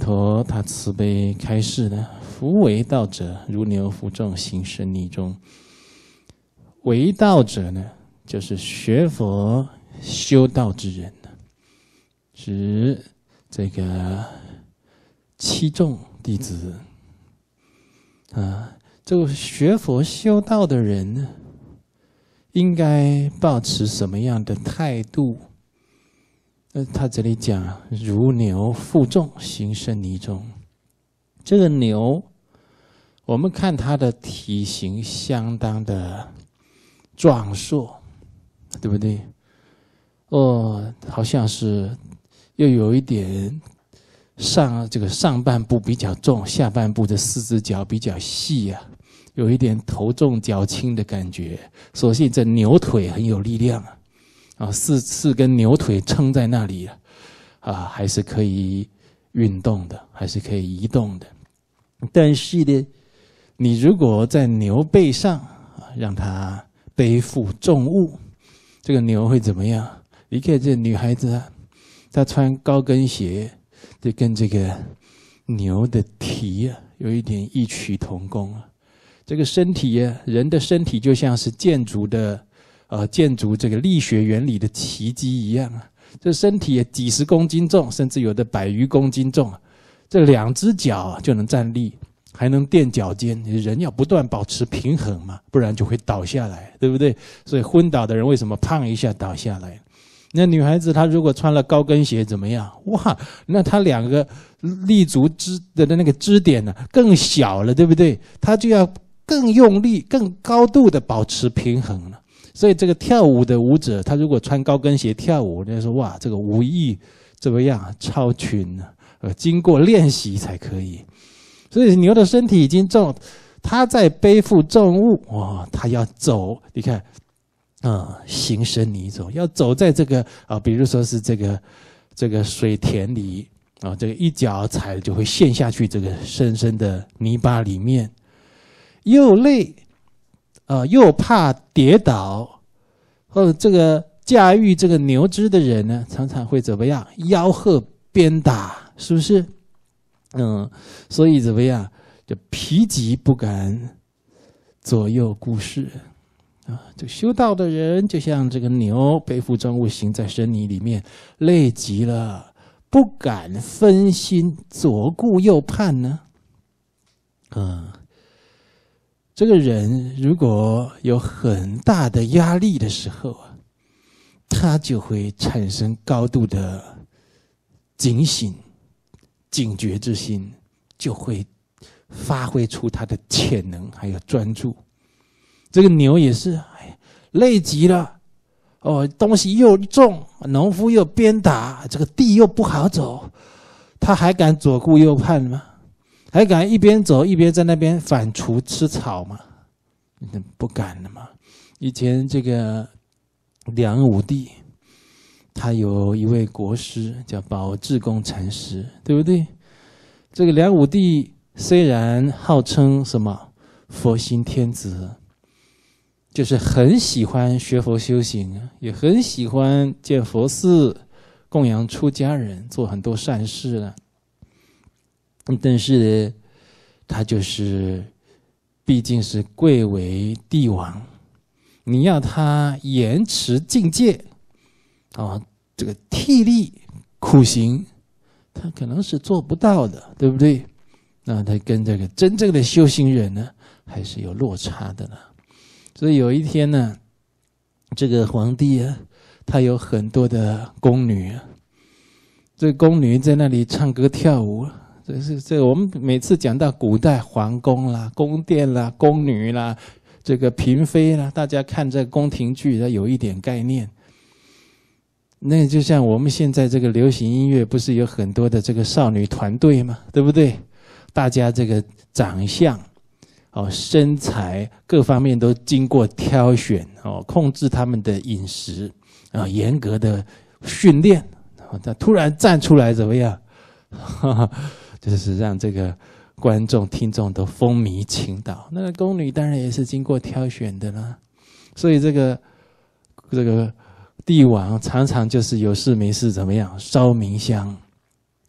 陀他慈悲开示呢？夫为道者，如牛负重，行深泥中；为道者呢，就是学佛修道之人呢，指这个七众弟子啊。这个学佛修道的人呢，应该保持什么样的态度？那他这里讲，如牛负重行深泥中，这个牛，我们看它的体型相当的壮硕，对不对？哦，好像是又有一点上这个上半部比较重，下半部的四只脚比较细啊，有一点头重脚轻的感觉。所幸这牛腿很有力量啊。啊，四四根牛腿撑在那里，啊，啊，还是可以运动的，还是可以移动的。但是呢，你如果在牛背上，让它背负重物，这个牛会怎么样？你看这女孩子，她穿高跟鞋，就跟这个牛的蹄啊，有一点异曲同工。啊。这个身体，人的身体就像是建筑的。呃，建筑这个力学原理的奇迹一样啊！这身体几十公斤重，甚至有的百余公斤重，这两只脚就能站立，还能垫脚尖。人要不断保持平衡嘛，不然就会倒下来，对不对？所以昏倒的人为什么胖一下倒下来？那女孩子她如果穿了高跟鞋怎么样？哇，那她两个立足支的那个支点呢更小了，对不对？她就要更用力、更高度的保持平衡了。所以这个跳舞的舞者，他如果穿高跟鞋跳舞，人家说哇，这个舞艺怎么样？超群啊！呃，经过练习才可以。所以牛的身体已经重，他在背负重物，哇，他要走。你看，啊，行深泥走，要走在这个啊，比如说是这个这个水田里啊，这个一脚踩就会陷下去，这个深深的泥巴里面，又累啊，又怕跌倒。者这个驾驭这个牛只的人呢，常常会怎么样？吆喝鞭打，是不是？嗯，所以怎么样？就疲极不敢左右顾视，啊，这个修道的人就像这个牛背负重物行在深泥里面，累极了，不敢分心左顾右盼呢，嗯。这个人如果有很大的压力的时候啊，他就会产生高度的警醒、警觉之心，就会发挥出他的潜能，还有专注。这个牛也是，哎，累极了，哦，东西又重，农夫又鞭打，这个地又不好走，他还敢左顾右盼吗？还敢一边走一边在那边反刍吃草吗？不敢了嘛。以前这个梁武帝，他有一位国师叫宝志公禅师，对不对？这个梁武帝虽然号称什么佛心天子，就是很喜欢学佛修行，也很喜欢建佛寺、供养出家人、做很多善事了。但是呢，他就是，毕竟是贵为帝王，你要他延迟境界，啊，这个体力苦行，他可能是做不到的，对不对？那他跟这个真正的修行人呢，还是有落差的呢。所以有一天呢，这个皇帝啊，他有很多的宫女，啊，这宫女在那里唱歌跳舞。是这，我们每次讲到古代皇宫啦、宫殿啦、宫女啦，这个嫔妃啦，大家看这宫廷剧的有一点概念。那就像我们现在这个流行音乐，不是有很多的这个少女团队吗？对不对？大家这个长相、哦身材各方面都经过挑选哦，控制他们的饮食啊，严格的训练，她突然站出来怎么样？哈哈。就是让这个观众、听众都风靡倾倒。那个宫女当然也是经过挑选的啦，所以这个这个帝王常常就是有事没事怎么样烧冥香，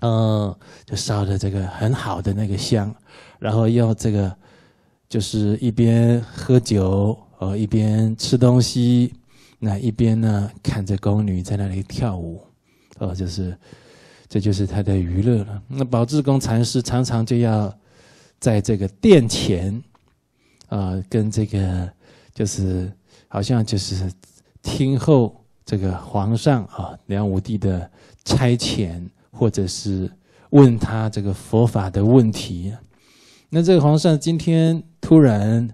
嗯，就烧的这个很好的那个香，然后要这个就是一边喝酒呃，一边吃东西，那一边呢看着宫女在那里跳舞，呃，就是。这就是他的娱乐了。那宝志公禅师常常就要在这个殿前啊，跟这个就是好像就是听候这个皇上啊，梁武帝的差遣，或者是问他这个佛法的问题。那这个皇上今天突然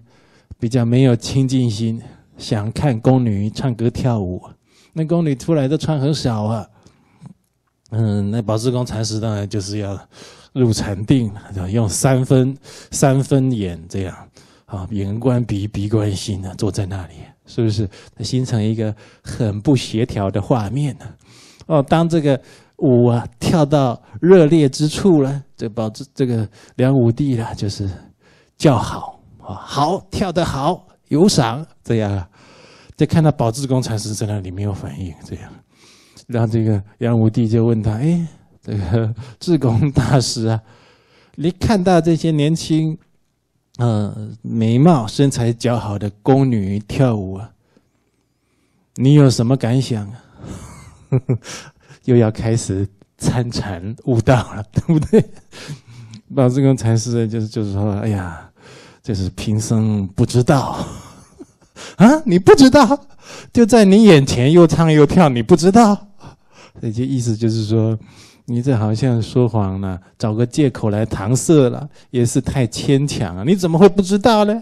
比较没有清净心，想看宫女唱歌跳舞。那宫女突然都穿很少啊。嗯，那宝志公禅师当然就是要入禅定，用三分三分眼这样，啊，眼观鼻，鼻观心啊，坐在那里，是不是？它形成一个很不协调的画面呢？哦，当这个舞啊跳到热烈之处了，这宝志这个梁武帝啦，就是叫好啊，好跳得好，有赏这样。再看到宝志公禅师在那里没有反应，这样。让这个杨武帝就问他：“哎，这个智公大师啊，你看到这些年轻，嗯，美貌、身材姣好的宫女跳舞啊，你有什么感想啊？” 又要开始参禅悟道了，对不对？老智公禅师就是就是说：“哎呀，这是贫僧不知道 啊，你不知道，就在你眼前又唱又跳，你不知道。”这意思就是说，你这好像说谎了，找个借口来搪塞了，也是太牵强了。你怎么会不知道呢？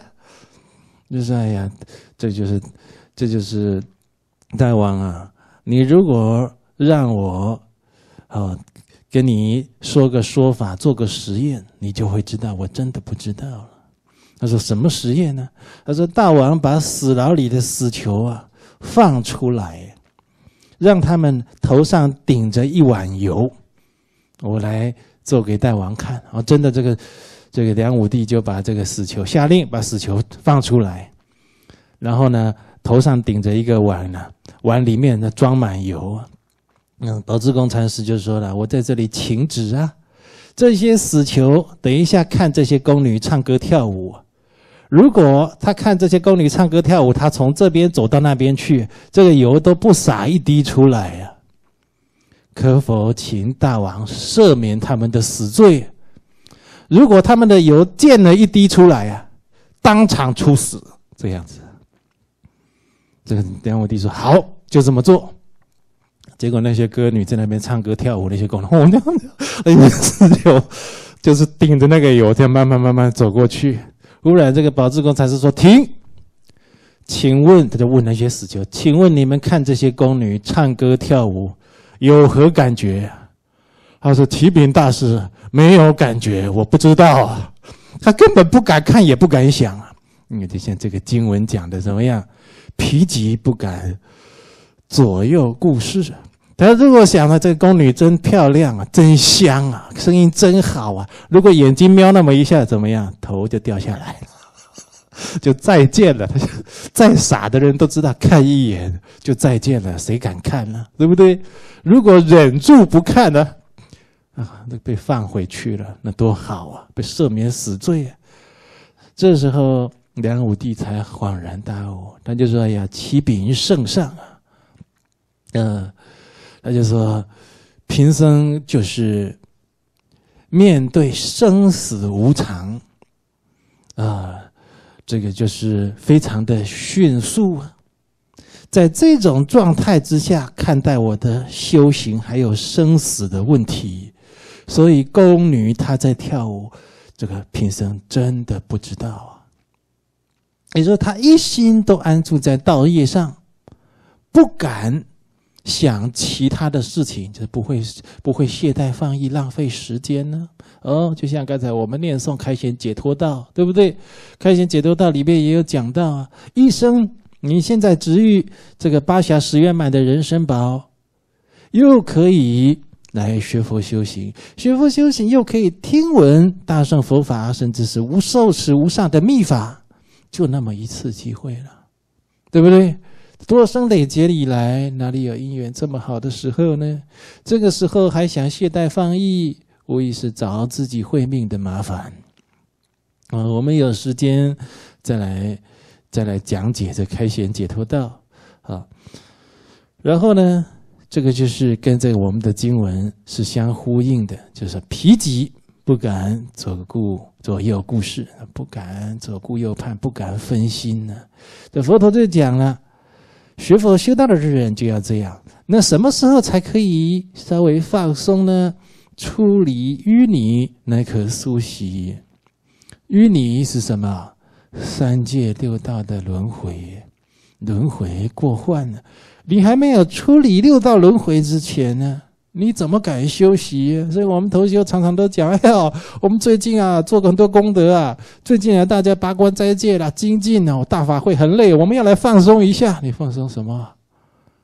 就是哎呀，这就是，这就是，大王啊，你如果让我，啊，跟你说个说法，做个实验，你就会知道我真的不知道了。他说什么实验呢？他说大王把死牢里的死囚啊放出来。让他们头上顶着一碗油，我来做给大王看。哦，真的，这个这个梁武帝就把这个死囚下令把死囚放出来，然后呢，头上顶着一个碗呢，碗里面呢装满油。嗯，宝志公禅师就说了：“我在这里请旨啊，这些死囚等一下看这些宫女唱歌跳舞。”如果他看这些宫女唱歌跳舞，他从这边走到那边去，这个油都不洒一滴出来呀？可否请大王赦免他们的死罪？如果他们的油溅了一滴出来呀，当场处死。这样子，这个梁武帝说：“好，就这么做。”结果那些歌女在那边唱歌跳舞，那些宫女，哎呦，就是顶着那个油，样慢慢慢慢走过去。忽然，这个保志公禅师说：“停，请问，他就问那些死囚，请问你们看这些宫女唱歌跳舞，有何感觉？”他说：“提禀大师，没有感觉，我不知道。”他根本不敢看，也不敢想啊！你看，就像这个经文讲的怎么样？皮级不敢左右故事。他如果想到这个宫女真漂亮啊，真香啊，声音真好啊，如果眼睛瞄那么一下，怎么样，头就掉下来了，就再见了。他想，再傻的人都知道，看一眼就再见了，谁敢看呢？对不对？如果忍住不看呢，啊，那被放回去了，那多好啊，被赦免死罪啊。这时候，梁武帝才恍然大悟，他就说：“哎呀，启禀圣上啊，嗯。”他就说：“贫僧就是面对生死无常，啊，这个就是非常的迅速。啊，在这种状态之下看待我的修行，还有生死的问题，所以宫女她在跳舞，这个贫僧真的不知道啊。也就是说，他一心都安住在道业上，不敢。”想其他的事情就不会不会懈怠放逸浪费时间呢。哦，就像刚才我们念诵《开显解脱道》，对不对？《开显解脱道》里面也有讲到啊，一生你现在执于这个八暇十圆满的人生宝，又可以来学佛修行，学佛修行又可以听闻大圣佛法，甚至是无受持无上的密法，就那么一次机会了，对不对？多生累劫以来，哪里有姻缘这么好的时候呢？这个时候还想懈怠放逸，无疑是找自己会命的麻烦。啊，我们有时间再来再来讲解这开显解脱道。啊，然后呢，这个就是跟这我们的经文是相呼应的，就是疲极不敢左顾左右顾视，不敢左顾右盼，不敢分心呢。这佛陀就讲了。学佛修道的人就要这样。那什么时候才可以稍微放松呢？出离淤泥，那可熟洗。淤泥是什么？三界六道的轮回，轮回过患呢？你还没有出离六道轮回之前呢？你怎么敢休息？所以我们同学常常都讲：“哎呦，我们最近啊，做了很多功德啊，最近啊，大家八关斋戒啦，精进啊，我大法会很累，我们要来放松一下。”你放松什么？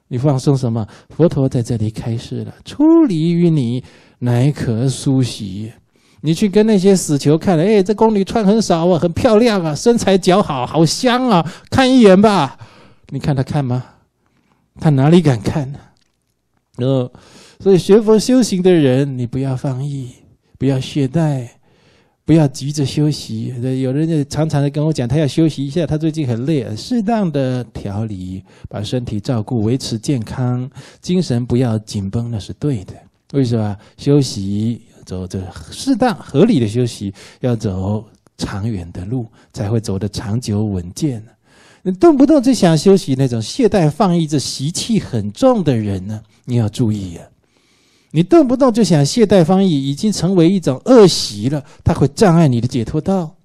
你放松什么？佛陀在这里开示了：“出离于你，乃可苏息。”你去跟那些死囚看了，哎，这宫女穿很少啊，很漂亮啊，身材姣好，好香啊，看一眼吧。你看他看吗？他哪里敢看呢？然后。所以学佛修行的人，你不要放逸，不要懈怠，不要急着休息。有人常常的跟我讲，他要休息一下，他最近很累，适当的调理，把身体照顾，维持健康，精神不要紧绷，那是对的。为什么休息？走着适当合理的休息，要走长远的路，才会走得长久稳健。你动不动就想休息，那种懈怠放逸这习气很重的人呢，你要注意你动不动就想懈怠翻译，已经成为一种恶习了。它会障碍你的解脱道。